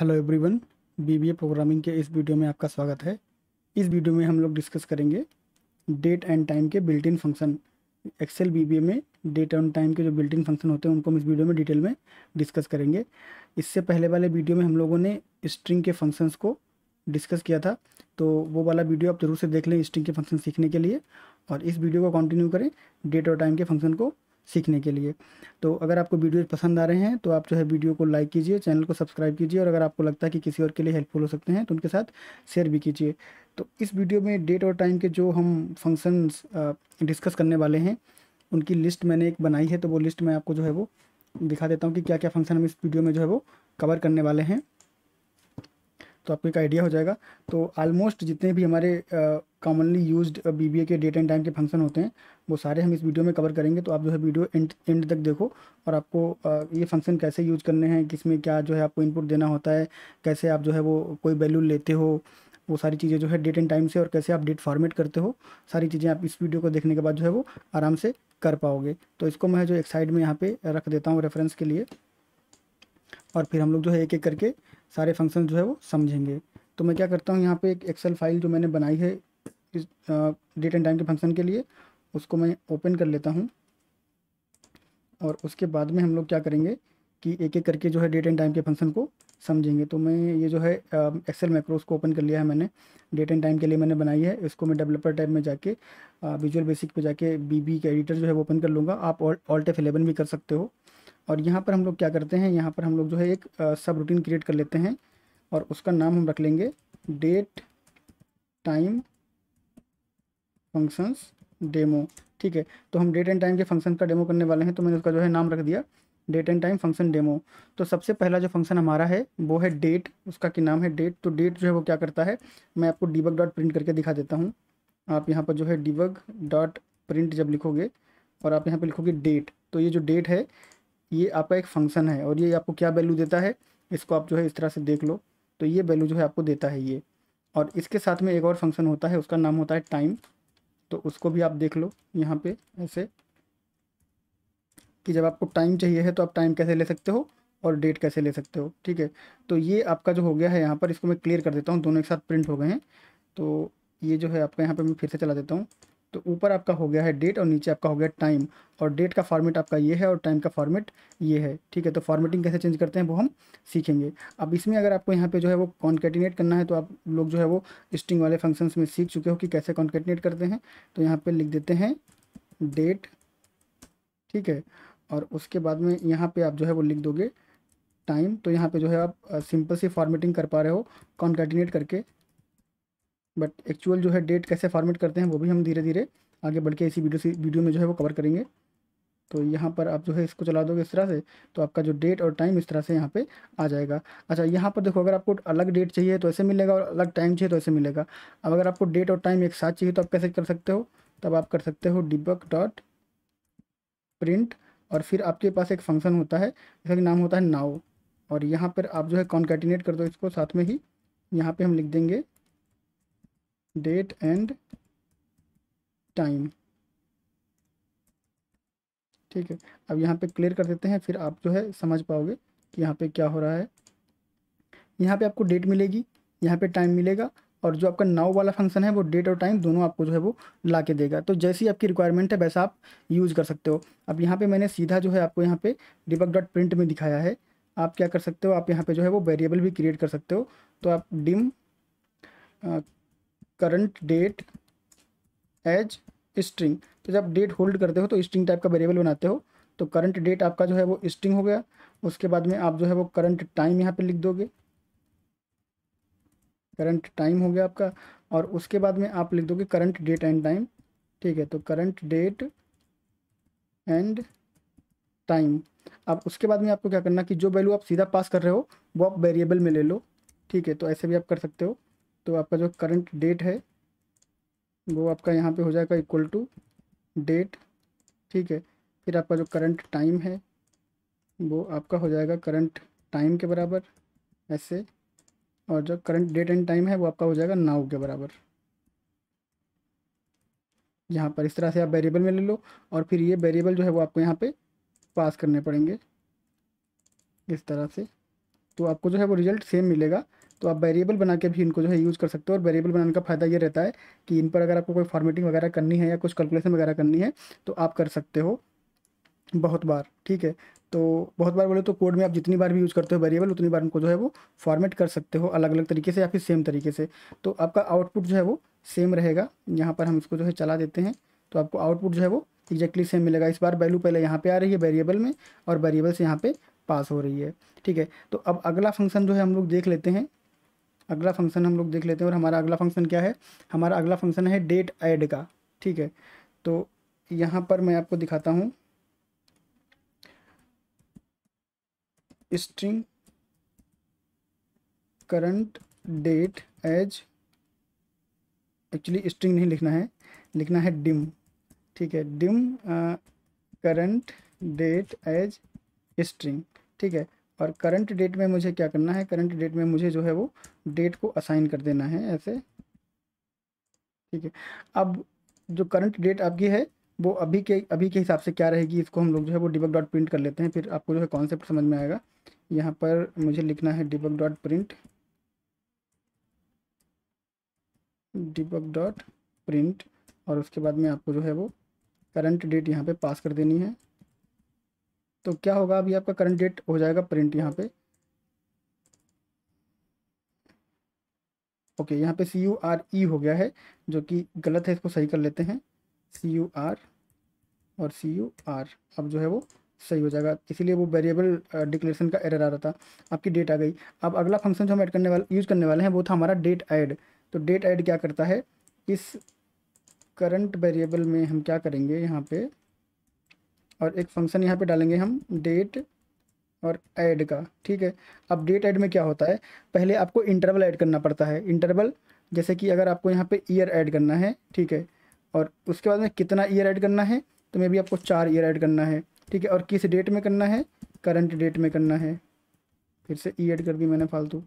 hello everyone BBA programming के इस video में आपका स्वागत है इस वीडियो में हम लोग डिस्कस करेंगे डेट एंड टाइम के built in function Excel BBA में डेट एंड टाइम के जो बिल्ट इन फंक्शन होते हैं उनको हम इस वीडियो में डिटेल में डिस्कस करेंगे इससे पहले वाले वीडियो में हम लोगों ने स्ट्रिंग के फंक्शंस को डिस्कस किया था तो वो वाला वीडियो आप ज़रूर से देख लें स्ट्रिंग के फंक्शन सीखने के लिए और इस वीडियो को कंटिन्यू करें डेट और टाइम के फंक्शन को सीखने के लिए तो अगर आपको वीडियो पसंद आ रहे हैं तो आप जो है वीडियो को लाइक कीजिए चैनल को सब्सक्राइब कीजिए और अगर आपको लगता है कि किसी और के लिए हेल्पफुल हो सकते हैं तो उनके साथ शेयर भी कीजिए तो इस वीडियो में डेट और टाइम के जो हम फंक्शंस डिस्कस करने वाले हैं उनकी लिस्ट मैंने एक बनाई है तो वो लिस्ट मैं आपको जो है वो दिखा देता हूँ कि क्या क्या फंक्शन हम इस वीडियो में जो है वो कवर करने वाले हैं तो आपको एक आइडिया हो जाएगा तो आलमोस्ट जितने भी हमारे कॉमनली यूज बी के डेट एंड टाइम के फंक्शन होते हैं वो सारे हम इस वीडियो में कवर करेंगे तो आप जो है वीडियो एंड एंड तक देखो और आपको uh, ये फंक्शन कैसे यूज करने हैं किस में क्या जो है आपको इनपुट देना होता है कैसे आप जो है वो कोई वैल्यू लेते हो वो सारी चीज़ें जो है डेट एंड टाइम से और कैसे आप डेट फॉर्मेट करते हो सारी चीज़ें आप इस वीडियो को देखने के बाद जो है वो आराम से कर पाओगे तो इसको मैं जो एक साइड में यहाँ पे रख देता हूँ रेफरेंस के लिए और फिर हम लोग जो है एक एक करके सारे फंक्शन जो है वो समझेंगे तो मैं क्या करता हूँ यहाँ पे एक एक्सेल फाइल जो मैंने बनाई है इस डेट एंड टाइम के फंक्शन के लिए उसको मैं ओपन कर लेता हूँ और उसके बाद में हम लोग क्या करेंगे कि एक एक करके जो है डेट एंड टाइम के फंक्शन को समझेंगे तो मैं ये जो है एक्सेल मैक्रोस को ओपन कर लिया है मैंने डेट एंड टाइम के लिए मैंने बनाई है इसको मैं डेवलपर टाइप में जाके विजुअल बेसिक पे जाके बीबी का एडिटर जो है वो ओपन कर लूँगा आप ऑल्ट एफ एलेवन भी कर सकते हो और यहाँ पर हम लोग क्या करते हैं यहाँ पर हम लोग जो है एक सब रूटीन क्रिएट कर लेते हैं और उसका नाम हम रख लेंगे डेट टाइम फंक्शंस डेमो ठीक है तो हम डेट एंड टाइम के फंक्शन का डेमो करने वाले हैं तो मैंने उसका जो है नाम रख दिया date and time function demo तो सबसे पहला जो फंक्शन हमारा है वो है डेट उसका की नाम है डेट तो डेट जो है वो क्या करता है मैं आपको डीबग डॉट प्रिंट करके दिखा देता हूँ आप यहाँ पर जो है डिबक डॉट प्रिंट जब लिखोगे और आप यहाँ पर लिखोगे डेट तो ये जो डेट है ये आपका एक फंक्शन है और ये आपको क्या वैल्यू देता है इसको आप जो है इस तरह से देख लो तो ये वैल्यू जो है आपको देता है ये और इसके साथ में एक और फंक्शन होता है उसका नाम होता है टाइम तो उसको भी आप देख लो यहाँ पे ऐसे कि जब आपको टाइम चाहिए है तो आप टाइम कैसे ले सकते हो और डेट कैसे ले सकते हो ठीक है तो ये आपका जो हो गया है यहाँ पर इसको मैं क्लियर कर देता हूँ दोनों एक साथ प्रिंट हो गए हैं तो ये जो है आपका यहाँ पर मैं फिर से चला देता हूँ तो ऊपर आपका हो गया है डेट और नीचे आपका हो गया टाइम और डेट का फॉर्मेट आपका ये है और टाइम का फॉर्मेट ये है ठीक है तो फॉर्मेटिंग कैसे चेंज करते हैं वो हम सीखेंगे अब इसमें अगर आपको यहाँ पे जो है वो कॉन्केटिनेट करना है तो आप लोग जो है वो स्ट्रिंग वाले फंक्शंस में सीख चुके हो कि कैसे कॉन्केटिनेट करते हैं तो यहाँ पर लिख देते हैं डेट ठीक है और उसके बाद में यहाँ पर आप जो है वो लिख दोगे टाइम तो यहाँ पर जो है आप सिंपल सी फॉर्मेटिंग कर पा रहे हो कॉन्केटिनेट करके बट एक्चुअल जो है डेट कैसे फॉर्मेट करते हैं वो भी हम धीरे धीरे आगे बढ़ के इसी वीडियो से वीडियो में जो है वो कवर करेंगे तो यहाँ पर आप जो है इसको चला दोगे इस तरह से तो आपका जो डेट और टाइम इस तरह से यहाँ पे आ जाएगा अच्छा यहाँ पर देखो अगर आपको अलग डेट चाहिए तो ऐसे मिलेगा और अलग टाइम चाहिए तो ऐसे मिलेगा अब अगर आपको डेट और टाइम एक साथ चाहिए तो आप कैसे कर सकते हो तब आप कर सकते हो डिबक डॉट प्रिंट और फिर आपके पास एक फंक्शन होता है जिसका नाम होता है नाव और यहाँ पर आप जो है कॉन्कैटिनेट कर दो इसको साथ में ही यहाँ पर हम लिख देंगे डेट एंड टाइम ठीक है अब यहाँ पे क्लियर कर देते हैं फिर आप जो है समझ पाओगे कि यहाँ पे क्या हो रहा है यहाँ पे आपको डेट मिलेगी यहाँ पे टाइम मिलेगा और जो आपका नाव वाला फंक्शन है वो डेट और टाइम दोनों आपको जो है वो ला के देगा तो जैसी आपकी रिक्वायरमेंट है वैसा आप यूज़ कर सकते हो अब यहाँ पे मैंने सीधा जो है आपको यहाँ पे डिबक डॉट प्रिंट में दिखाया है आप क्या कर सकते हो आप यहाँ पे जो है वो वेरिएबल भी क्रिएट कर सकते हो तो आप dim current date as string तो जब डेट होल्ड करते हो तो स्ट्रिंग टाइप का वेरिएबल बनाते हो तो करंट डेट आपका जो है वो स्ट्रिंग हो गया उसके बाद में आप जो है वो करंट टाइम यहाँ पे लिख दोगे करंट टाइम हो गया आपका और उसके बाद में आप लिख दोगे करंट डेट एंड टाइम ठीक है तो करंट डेट एंड टाइम अब उसके बाद में आपको क्या करना कि जो वैल्यू आप सीधा पास कर रहे हो वो आप वेरिएबल में ले लो ठीक है तो ऐसे भी आप कर सकते हो तो आपका जो करंट डेट है वो आपका यहाँ पे हो जाएगा इक्वल टू डेट ठीक है फिर आपका जो करंट टाइम है वो आपका हो जाएगा करंट टाइम के बराबर ऐसे और जो करंट डेट एंड टाइम है वो आपका हो जाएगा नाव के बराबर यहाँ पर इस तरह से आप वेरिएबल में ले लो और फिर ये वेरिएबल जो है वो आपको यहाँ पे पास करने पड़ेंगे इस तरह से तो आपको जो है वो रिजल्ट सेम मिलेगा तो आप वेरिएबल बना के भी इनको जो है यूज़ कर सकते हो और वेरिएबल बनाने का फ़ायदा ये रहता है कि इन पर अगर आपको कोई फॉर्मेटिंग वगैरह करनी है या कुछ कैलकुलेशन वगैरह करनी है तो आप कर सकते हो बहुत बार ठीक है तो बहुत बार बोले तो कोड में आप जितनी बार भी यूज़ करते हो वेरिएबल उतनी बार उनको जो है वो फॉर्मेट कर सकते हो अलग अलग तरीके से या फिर सेम तरीके से तो आपका आउटपुट जो है वो सेम रहेगा यहाँ पर हम इसको जो है चला देते हैं तो आपको आउटपुट जो है वो एग्जैक्टली सेम मिलेगा इस बार वैल्यू पहले यहाँ पर आ रही है वेरिएबल में और वेरिएबल से यहाँ पर पास हो रही है ठीक है तो अब अगला फंक्शन जो है हम लोग देख लेते हैं अगला फंक्शन हम लोग देख लेते हैं और हमारा अगला फंक्शन क्या है हमारा अगला फंक्शन है डेट ऐड का ठीक है तो यहाँ पर मैं आपको दिखाता हूँ string current date as actually string नहीं लिखना है लिखना है डिम ठीक है dim current date as string ठीक है और करंट डेट में मुझे क्या करना है करंट डेट में मुझे जो है वो डेट को असाइन कर देना है ऐसे ठीक है अब जो करंट डेट आपकी है वो अभी के अभी के हिसाब से क्या रहेगी इसको हम लोग जो है वो डिबक डॉट प्रिंट कर लेते हैं फिर आपको जो है कॉन्सेप्ट समझ में आएगा यहाँ पर मुझे लिखना है debug dot print debug dot print और उसके बाद में आपको जो है वो करंट डेट यहाँ पे पास कर देनी है तो क्या होगा अभी आपका करंट डेट हो जाएगा प्रिंट यहाँ पे ओके यहाँ पे सी यू आर ई हो गया है जो कि गलत है इसको सही कर लेते हैं सी यू आर और सी यू आर अब जो है वो सही हो जाएगा इसीलिए वो वेरिएबल डिक्लेरेशन का एरर आ रहा था आपकी डेट आ गई अब अगला फंक्शन जो हम ऐड करने वाले यूज़ करने वाले हैं वो था हमारा डेट ऐड तो डेट ऐड क्या करता है इस करंट वेरिएबल में हम क्या करेंगे यहाँ पे और एक फंक्शन यहाँ पे डालेंगे हम डेट और ऐड का ठीक है अब डेट ऐड में क्या होता है पहले आपको इंटरवल ऐड करना पड़ता है इंटरवल जैसे कि अगर आपको यहाँ पे ईयर ऐड करना है ठीक है और उसके बाद में कितना ईयर ऐड करना है तो मे भी आपको चार ईयर ऐड करना है ठीक है और किस डेट में करना है करंट डेट में करना है फिर से ई e ऐड कर दी मैंने फालतू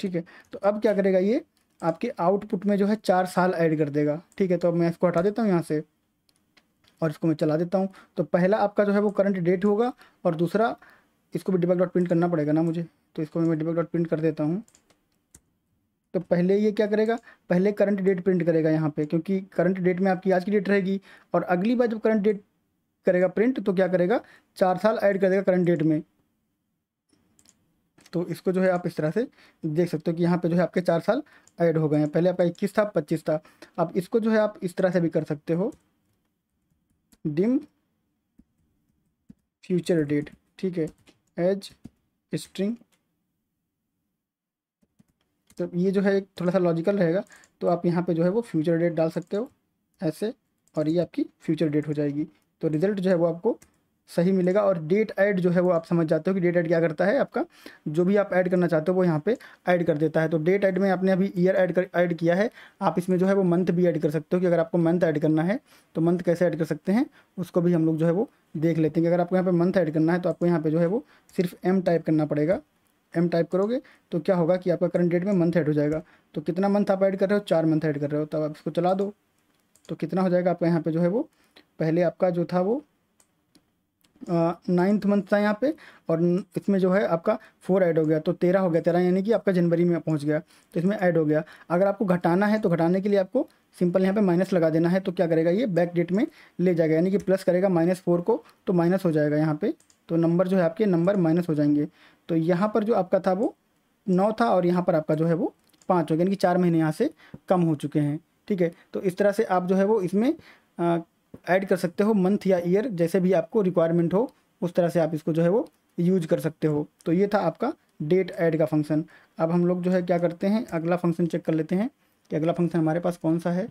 ठीक है तो अब क्या करेगा ये आपके आउटपुट में जो है चार साल ऐड कर देगा ठीक है तो अब मैं इसको हटा देता हूँ यहाँ से और इसको मैं चला देता हूँ तो पहला आपका जो है वो करंट डेट होगा और दूसरा इसको भी डिबक डॉट प्रिंट करना पड़ेगा ना मुझे तो इसको मैं डिबक डॉट प्रिंट कर देता हूँ तो पहले ये क्या करेगा पहले करंट डेट प्रिंट करेगा यहाँ पे क्योंकि करंट डेट में आपकी आज की डेट रहेगी और अगली बार जब करंट डेट करेगा प्रिंट तो क्या करेगा चार साल ऐड कर देगा करंट डेट में तो इसको जो है आप इस तरह से देख सकते हो कि यहाँ पे जो है आपके चार साल ऐड हो गए हैं पहले आपका इक्कीस था पच्चीस था अब इसको जो है आप इस तरह से भी कर सकते हो डिम फ्यूचर डेट ठीक है एज स्ट्रिंग तो ये जो है थोड़ा सा लॉजिकल रहेगा तो आप यहाँ पे जो है वो फ्यूचर डेट डाल सकते हो ऐसे और ये आपकी फ्यूचर डेट हो जाएगी तो रिजल्ट जो है वो आपको सही मिलेगा और डेट ऐड जो है वो आप समझ जाते हो कि डेट ऐड क्या करता है आपका जो भी आप ऐड करना चाहते हो वो यहाँ पे ऐड कर देता है तो डेट ऐड में आपने अभी ईयर ऐड कर ऐड किया है आप इसमें जो है वो मंथ भी ऐड कर सकते हो कि अगर आपको मंथ ऐड करना है तो मंथ कैसे ऐड कर सकते हैं उसको भी हम लोग जो है वो देख लेते हैं अगर आपको यहाँ पर मंथ ऐड करना है तो आपको यहाँ पर जो है वो सिर्फ एम टाइप करना पड़ेगा एम टाइप करोगे तो क्या होगा कि आपका करंट डेट में मंथ ऐड हो जाएगा तो कितना मंथ आप ऐड कर रहे हो चार मंथ ऐड कर रहे हो तब आप इसको चला दो तो कितना हो जाएगा आपका यहाँ पर जो है वो पहले आपका जो था वो नाइन्थ मंथ था यहाँ पे और इसमें जो है आपका फोर ऐड हो गया तो तेरह हो गया तेरह यानी कि आपका जनवरी में पहुँच गया तो इसमें ऐड हो गया अगर आपको घटाना है तो घटाने के लिए आपको सिंपल यहाँ पे माइनस लगा देना है तो क्या करेगा ये बैक डेट में ले जाएगा यानी कि प्लस करेगा माइनस फोर को तो माइनस हो जाएगा यहाँ पे तो नंबर जो है आपके नंबर माइनस हो जाएंगे तो यहाँ पर जो आपका था वो नौ था और यहाँ पर आपका जो है वो पाँच हो गया यानी कि चार महीने यहाँ से कम हो चुके हैं ठीक है तो इस तरह से आप जो है वो इसमें ऐड कर सकते हो मंथ या ईयर जैसे भी आपको रिक्वायरमेंट हो उस तरह से आप इसको जो है वो यूज कर सकते हो तो ये था आपका डेट ऐड का फंक्शन अब हम लोग जो है क्या करते हैं अगला फंक्शन चेक कर लेते हैं कि अगला फंक्शन हमारे पास कौन सा है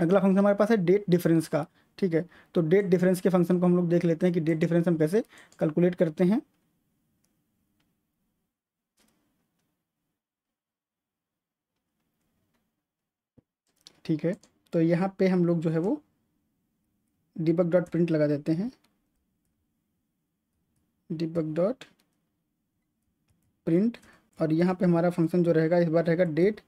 अगला फंक्शन हमारे पास है डेट डिफरेंस का ठीक है तो डेट डिफरेंस के फंक्शन को हम लोग देख लेते हैं कि डेट डिफरेंस हम कैसे कैलकुलेट करते हैं ठीक है तो यहाँ पे हम लोग जो है वो डिबक डॉट प्रिंट लगा देते हैं डिबक डॉट प्रिंट और यहाँ पे हमारा फंक्शन जो रहेगा इस बार रहेगा डेट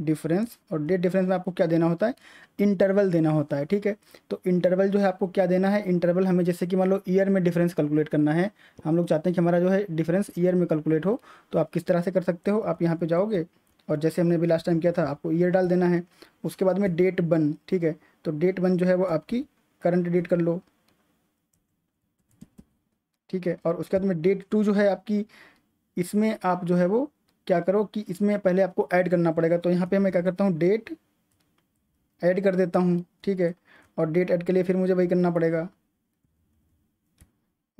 डिफरेंस और डेट डिफरेंस में आपको क्या देना होता है इंटरवल देना होता है ठीक है तो इंटरवल जो है आपको क्या देना है इंटरवल हमें जैसे कि मान लो ईयर में डिफरेंस कैलकुलेट करना है हम लोग चाहते हैं कि हमारा जो है डिफरेंस ईयर में कैलकुलेट हो तो आप किस तरह से कर सकते हो आप यहाँ पे जाओगे और जैसे हमने अभी लास्ट टाइम किया था आपको ईयर डाल देना है उसके बाद में डेट बन ठीक है तो डेट वन जो है वो आपकी करंट डेट कर लो ठीक है और उसके बाद में डेट टू जो है आपकी इसमें आप जो है वो क्या करो कि इसमें पहले आपको ऐड करना पड़ेगा तो यहाँ पे मैं क्या करता हूँ डेट ऐड कर देता हूँ ठीक है और डेट ऐड के लिए फिर मुझे वही करना पड़ेगा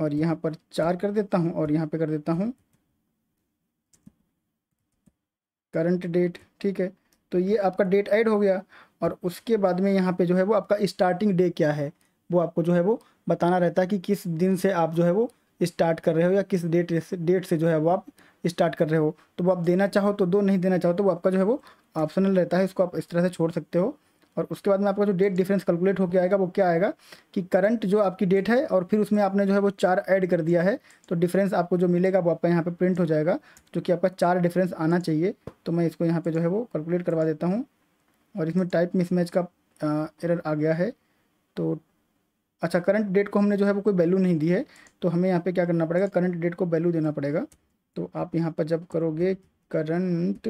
और यहाँ पर चार कर देता हूँ और यहाँ पे कर देता हूँ करंट डेट ठीक है तो ये आपका डेट ऐड हो गया और उसके बाद में यहाँ पे जो है वो आपका स्टार्टिंग डे क्या है वो आपको जो है वो बताना रहता है कि किस दिन से आप जो है वो स्टार्ट कर रहे हो या किस डेट से डेट से जो है वो आप स्टार्ट कर रहे हो तो वो आप देना चाहो तो दो नहीं देना चाहो तो वो आपका जो है वो ऑप्शनल रहता है इसको आप इस तरह से छोड़ सकते हो और उसके बाद में आपका जो डेट डिफरेंस कैलकुलेट होकर आएगा वो क्या आएगा कि करंट जो आपकी डेट है और फिर उसमें आपने जो है वो चार ऐड कर दिया है तो डिफरेंस आपको जो मिलेगा वो आपका यहाँ पे प्रिंट हो जाएगा जो कि आपका चार डिफरेंस आना चाहिए तो मैं इसको यहाँ पे जो है वो कैलकुलेट करवा देता हूँ और इसमें टाइप मिसमैच का एरर आ गया है तो अच्छा करंट डेट को हमने जो है वो कोई वैल्यू नहीं दी है तो हमें यहाँ पर क्या करना पड़ेगा करंट डेट को वैल्यू देना पड़ेगा तो आप यहाँ पर जब करोगे current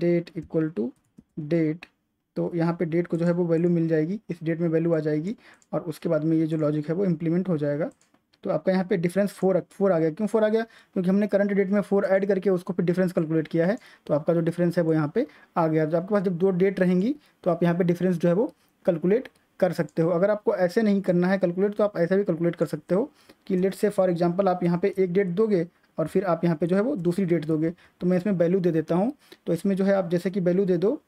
date equal to date तो यहाँ पे डेट को जो है वो वैल्यू मिल जाएगी इस डेट में वैल्यू आ जाएगी और उसके बाद में ये जो लॉजिक है वो इम्प्लीमेंट हो जाएगा तो आपका यहाँ पे डिफरेंस फोर फोर आ गया क्यों फोर आ गया क्योंकि हमने करंट डेट में फोर ऐड करके उसको फिर डिफरेंस कैलकुलेट किया है तो आपका जो डिफरेंस है वो यहाँ पे आ गया तो आपके पास जब दो डेट रहेंगी तो आप यहाँ पे डिफरेंस जो है वो कैलकुलेट कर सकते हो अगर आपको ऐसे नहीं करना है कैलकुलेट तो आप ऐसा भी कैलकुलेट कर सकते हो कि लेट से फॉर एग्जाम्पल आप यहाँ पे एक डेट दोगे और फिर आप यहाँ पे जो है वो दूसरी डेट दोगे तो मैं इसमें वैल्यू दे देता हूँ तो इसमें जो है आप जैसे कि वैल्यू दे दो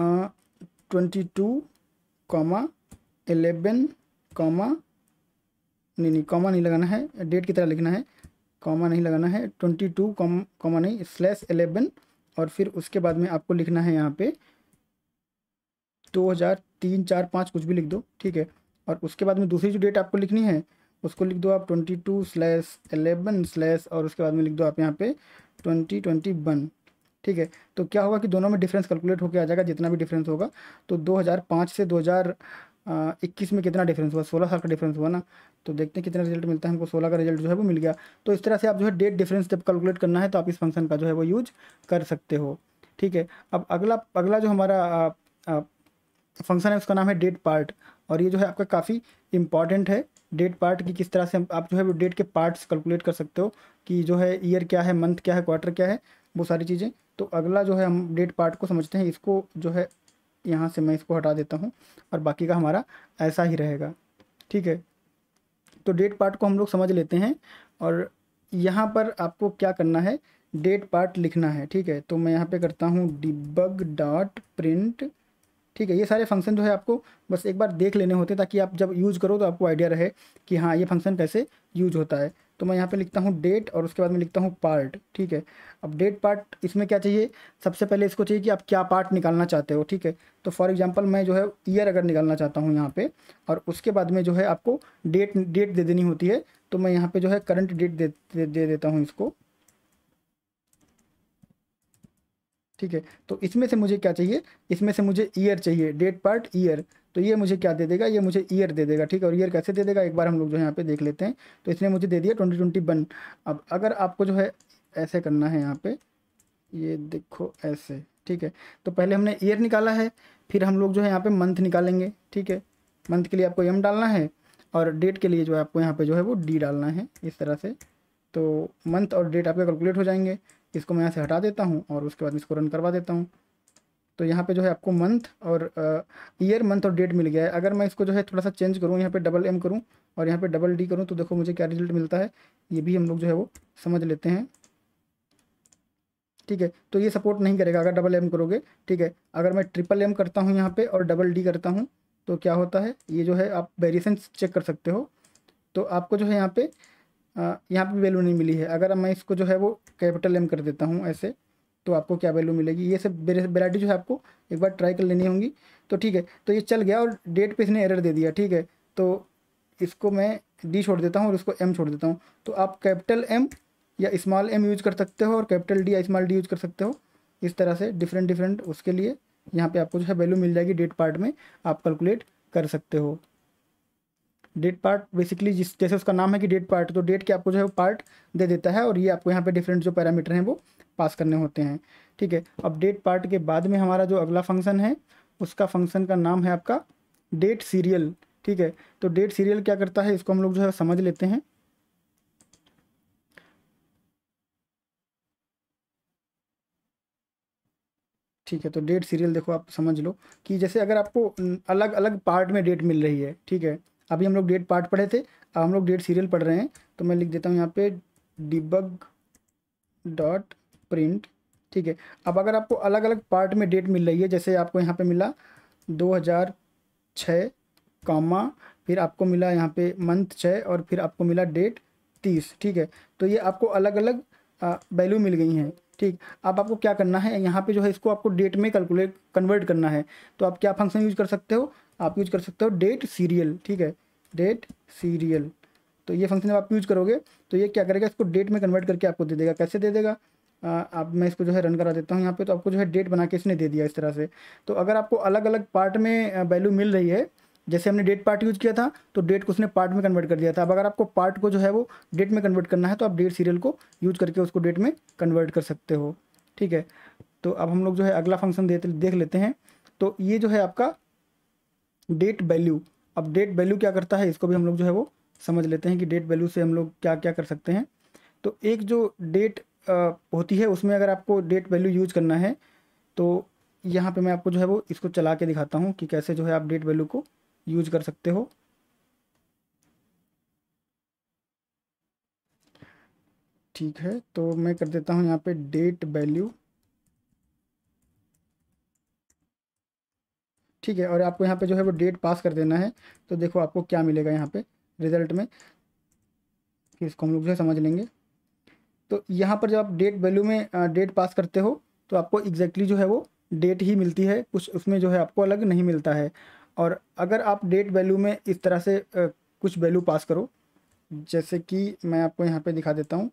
twenty two comma eleven comma नहीं नहीं कॉमा नहीं लगाना है डेट की तरह लिखना है कॉमा नहीं लगाना है ट्वेंटी टू कॉमा नहीं स्लैश एलेवन और फिर उसके बाद में आपको लिखना है यहाँ पे दो हज़ार तीन चार पाँच कुछ भी लिख दो ठीक है और उसके बाद में दूसरी जो डेट आपको लिखनी है उसको लिख दो आप twenty two slash eleven slash और उसके बाद में लिख दो आप यहाँ पे ट्वेंटी ट्वेंटी वन ठीक है तो क्या होगा कि दोनों में डिफरेंस कैलकुलेट होकर आ जाएगा जितना भी डिफरेंस होगा तो 2005 से 2021 में कितना डिफरेंस हुआ सोलह साल का डिफरेंस हुआ ना तो देखते हैं कितना रिजल्ट मिलता है हमको सोलह का रिजल्ट जो है वो मिल गया तो इस तरह से आप जो है डेट डिफरेंस जब कैलकुलेट करना है तो आप इस फंक्शन का जो है वो यूज कर सकते हो ठीक है अब अगला अगला जो हमारा फंक्शन है उसका नाम है डेट पार्ट और ये जो है आपका काफ़ी इंपॉर्टेंट है डेट पार्ट की किस तरह से आप जो है वो डेट के पार्ट्स कैलकुलेट कर सकते हो कि जो है ईयर क्या है मंथ क्या है क्वार्टर क्या है वो सारी चीज़ें तो अगला जो है हम डेट पार्ट को समझते हैं इसको जो है यहाँ से मैं इसको हटा देता हूँ और बाकी का हमारा ऐसा ही रहेगा ठीक है तो डेट पार्ट को हम लोग समझ लेते हैं और यहाँ पर आपको क्या करना है डेट पार्ट लिखना है ठीक है तो मैं यहाँ पे करता हूँ डिबग डॉट प्रिंट ठीक है ये सारे फंक्शन जो है आपको बस एक बार देख लेने होते हैं ताकि आप जब यूज़ करो तो आपको आइडिया रहे कि हाँ ये फंक्शन कैसे यूज होता है तो मैं यहाँ पे लिखता हूँ डेट और उसके बाद मैं लिखता हूँ पार्ट ठीक है अब डेट पार्ट इसमें क्या चाहिए सबसे पहले इसको चाहिए कि आप क्या पार्ट निकालना चाहते हो ठीक है तो फॉर एग्जांपल मैं जो है ईयर अगर निकालना चाहता हूँ यहाँ पे और उसके बाद में जो है आपको डेट डेट दे देनी होती है तो मैं यहाँ पे जो है करंट डेट दे, दे, दे देता हूँ इसको ठीक है तो इसमें से मुझे क्या चाहिए इसमें से मुझे ईयर चाहिए डेट पार्ट ईयर तो ये मुझे क्या दे देगा ये मुझे ईयर दे देगा ठीक है और ईयर कैसे दे देगा एक बार हम लोग जो है यहाँ पे देख लेते हैं तो इसने मुझे दे दिया ट्वेंटी ट्वेंटी वन अब अगर आपको जो है ऐसे करना है यहाँ पे ये देखो ऐसे ठीक है तो पहले हमने ईयर निकाला है फिर हम लोग जो है यहाँ पे मंथ निकालेंगे ठीक है मंथ के लिए आपको एम डालना है और डेट के लिए जो है आपको यहाँ पे जो है वो डी डालना है इस तरह से तो मंथ और डेट आपके कैलकुलेट हो जाएंगे इसको मैं यहाँ से हटा देता हूँ और उसके बाद इसको रन करवा देता हूँ तो यहाँ पे जो है आपको मंथ और ईयर मंथ और डेट मिल गया है अगर मैं इसको जो है थोड़ा सा चेंज करूँ यहाँ पे डबल एम करूँ और यहाँ पे डबल डी करूँ तो देखो मुझे क्या रिजल्ट मिलता है ये भी हम लोग जो है वो समझ लेते हैं ठीक है तो ये सपोर्ट नहीं करेगा अगर डबल एम करोगे ठीक है अगर मैं ट्रिपल एम करता हूँ यहाँ पर और डबल डी करता हूँ तो क्या होता है ये जो है आप वेरिएशन चेक कर सकते हो तो आपको जो है यहाँ पर यहाँ पर वैल्यू नहीं मिली है अगर मैं इसको जो है वो कैपिटल एम कर देता हूँ ऐसे तो आपको क्या वैल्यू मिलेगी ये सब वेराइटी जो है आपको एक बार ट्राई कर लेनी होंगी तो ठीक है तो ये चल गया और डेट पे इसने एरर दे दिया ठीक है तो इसको मैं डी छोड़ देता हूँ और इसको एम छोड़ देता हूँ तो आप कैपिटल एम या इस्माल एम यूज कर सकते हो और कैपिटल डी या इस्माल डी यूज कर सकते हो इस तरह से डिफरेंट डिफरेंट उसके लिए यहाँ पर आपको जो है वैल्यू मिल जाएगी डेट पार्ट में आप कैलकुलेट कर सकते हो डेट पार्ट बेसिकली जिस जैसे उसका नाम है कि डेट पार्ट तो डेट के आपको जो है वो पार्ट दे देता है और ये आपको यहाँ पे डिफरेंट जो पैरामीटर हैं वो पास करने होते हैं ठीक है अब डेट पार्ट के बाद में हमारा जो अगला फंक्शन है उसका फंक्शन का नाम है आपका डेट सीरियल ठीक है तो डेट सीरियल क्या करता है इसको हम लोग जो है समझ लेते हैं ठीक है तो डेट सीरियल देखो आप समझ लो कि जैसे अगर आपको अलग अलग पार्ट में डेट मिल रही है ठीक है अभी हम लोग डेट पार्ट पढ़े थे अब हम लोग डेट सीरियल पढ़ रहे हैं तो मैं लिख देता हूँ यहाँ पे डिबग डॉट प्रिंट ठीक है अब अगर आपको अलग अलग पार्ट में डेट मिल रही है जैसे आपको यहाँ पे मिला 2006 कॉमा फिर आपको मिला यहाँ पे मंथ छः और फिर आपको मिला डेट तीस ठीक है तो ये आपको अलग अलग वैल्यू मिल गई हैं ठीक अब आपको क्या करना है यहाँ पे जो है इसको आपको डेट में कैलकुलेट कन्वर्ट करना है तो आप क्या फंक्शन यूज कर सकते हो आप यूज कर सकते हो डेट सीरियल ठीक है डेट सीरियल तो ये फंक्शन जब आप यूज करोगे तो ये क्या करेगा इसको डेट में कन्वर्ट करके आपको दे देगा कैसे दे देगा आप मैं इसको जो है रन करा देता हूँ यहाँ पे तो आपको जो है डेट बना के इसने दे दिया इस तरह से तो अगर आपको अलग अलग पार्ट में वैल्यू मिल रही है जैसे हमने डेट पार्ट यूज किया था तो डेट को उसने पार्ट में कन्वर्ट कर दिया था अब अगर आपको पार्ट को जो है वो डेट में कन्वर्ट करना है तो आप डेट सीरियल को यूज करके उसको डेट में कन्वर्ट कर सकते हो ठीक है तो अब हम लोग जो है अगला फंक्शन देख लेते हैं तो ये जो है आपका डेट वैल्यू अब डेट वैल्यू क्या करता है इसको भी हम लोग जो है वो समझ लेते हैं कि डेट वैल्यू से हम लोग क्या क्या कर सकते हैं तो एक जो डेट होती है उसमें अगर आपको डेट वैल्यू यूज करना है तो यहाँ पे मैं आपको जो है वो इसको चला के दिखाता हूँ कि कैसे जो है आप डेट वैल्यू को यूज कर सकते हो ठीक है तो मैं कर देता हूँ यहाँ पे डेट वैल्यू ठीक है और आपको यहाँ पे जो है वो डेट पास कर देना है तो देखो आपको क्या मिलेगा यहाँ पे रिजल्ट में इसको हम लोग जो है समझ लेंगे तो यहाँ पर जब आप डेट वैल्यू में डेट पास करते हो तो आपको एग्जैक्टली exactly जो है वो डेट ही मिलती है कुछ उसमें जो है आपको अलग नहीं मिलता है और अगर आप डेट वैल्यू में इस तरह से कुछ वैल्यू पास करो जैसे कि मैं आपको यहाँ पर दिखा देता हूँ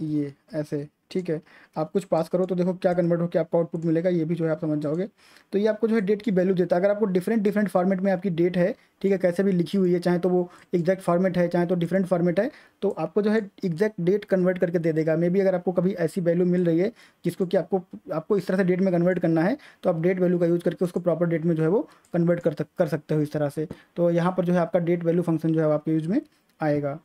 ये ऐसे ठीक है आप कुछ पास करो तो देखो क्या कन्वर्ट होकर आपको आउटपुट मिलेगा ये भी जो है आप समझ जाओगे तो ये आपको जो है डेट की वैल्यू देता है अगर आपको डिफरेंट डिफरेंट फॉर्मेट में आपकी डेट है ठीक है कैसे भी लिखी हुई है चाहे तो वो एग्जैक्ट फॉर्मेट है चाहे तो डिफरेंट फॉर्मेट है तो आपको जो है एग्जैक्ट डेट कन्वर्ट करके दे देगा मे बी अगर आपको कभी ऐसी वैल्यू मिल रही है जिसको कि आपको आपको इस तरह से डेट में कन्वर्ट करना है तो आप डेट वैल्यू का यूज़ करके उसको प्रॉपर डेट में जो है वो कन्वर्ट कर सकते हो इस तरह से तो यहाँ पर जो है आपका डेट वैल्यू फंक्शन जो है आपके यूज में आएगा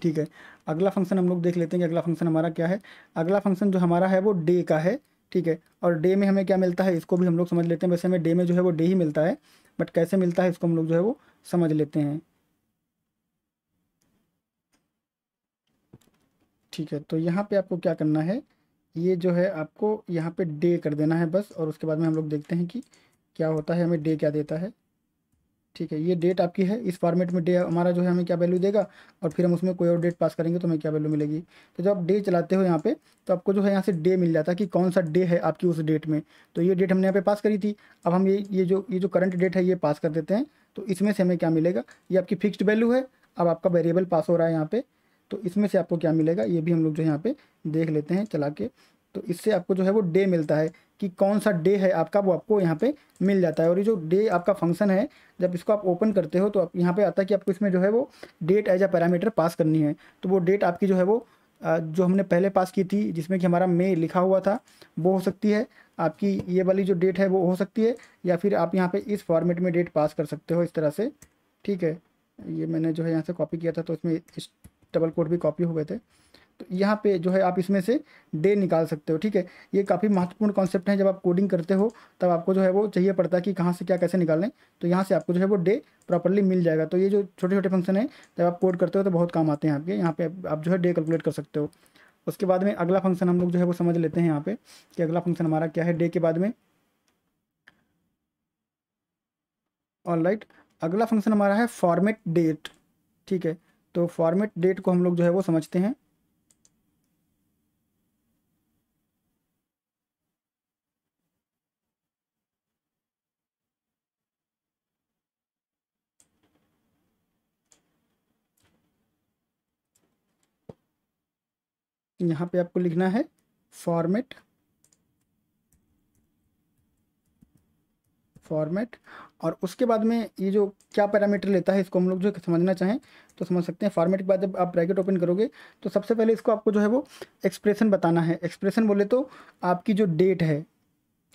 ठीक है अगला फंक्शन हम लोग देख लेते हैं कि अगला फंक्शन हमारा क्या है अगला फंक्शन जो हमारा है वो डे का है ठीक है और डे में हमें क्या मिलता है इसको भी हम लोग समझ लेते हैं वैसे हमें डे में जो है वो डे ही मिलता है बट कैसे मिलता है इसको हम लोग जो है वो समझ लेते हैं ठीक है तो यहाँ पे आपको क्या करना है ये जो है आपको यहाँ पे डे कर देना है बस और उसके बाद में हम लोग देखते हैं कि क्या होता है हमें डे क्या देता है ठीक है ये डेट आपकी है इस फॉर्मेट में डे हमारा जो है हमें क्या वैल्यू देगा और फिर हम उसमें कोई और डेट पास करेंगे तो हमें क्या वैल्यू मिलेगी तो जब आप डे चलाते हो यहाँ पे तो आपको जो है यहाँ से डे मिल जाता है कि कौन सा डे है आपकी उस डेट में तो ये डेट हमने यहाँ पे पास करी थी अब हम ये ये जो ये जो करंट डेट है ये पास कर देते हैं तो इसमें से हमें क्या मिलेगा ये आपकी फिक्सड वैल्यू है अब आपका वेरिएबल पास हो रहा है यहाँ पर तो इसमें से आपको क्या मिलेगा ये भी हम लोग जो है यहाँ पे देख लेते हैं चला के तो इससे आपको जो है वो डे मिलता है कि कौन सा डे है आपका वो आपको यहाँ पे मिल जाता है और ये जो डे आपका फंक्शन है जब इसको आप ओपन करते हो तो आप यहाँ पे आता है कि आपको इसमें जो है वो date as a parameter pass करनी है तो वो डेट आपकी जो है वो जो हमने पहले पास की थी जिसमें कि हमारा मे लिखा हुआ था वो हो सकती है आपकी ये वाली जो डेट है वो हो सकती है या फिर आप यहाँ पे इस फॉर्मेट में डेट पास कर सकते हो इस तरह से ठीक है ये मैंने जो है यहाँ से कॉपी किया था तो इसमें इस डबल कोड भी कॉपी हो गए थे तो यहाँ पे जो है आप इसमें से डे निकाल सकते हो ठीक है ये काफ़ी महत्वपूर्ण कॉन्सेप्ट है जब आप कोडिंग करते हो तब आपको जो है वो चाहिए पड़ता है कि कहाँ से क्या कैसे निकालें तो यहाँ से आपको जो है वो डे प्रॉपरली मिल जाएगा तो ये जो छोटे छोटे फंक्शन है जब आप कोड करते हो तो बहुत काम आते हैं आपके यहाँ पर आप जो है डे कैलकुलेट कर सकते हो उसके बाद में अगला फंक्शन हम लोग जो है वो समझ लेते हैं यहाँ पर कि अगला फंक्शन हमारा क्या है डे के बाद में ऑल राइट अगला फंक्शन हमारा है फॉर्मेट डेट ठीक है तो फॉर्मेट डेट को हम लोग जो है वो समझते हैं यहाँ पे आपको लिखना है फॉर्मेट फॉर्मेट और उसके बाद में ये जो क्या पैरामीटर लेता है इसको हम लोग जो समझना चाहें तो समझ सकते हैं फॉर्मेट के बाद जब आप ब्रैकेट ओपन करोगे तो सबसे पहले इसको आपको जो है वो एक्सप्रेशन बताना है एक्सप्रेशन बोले तो आपकी जो डेट है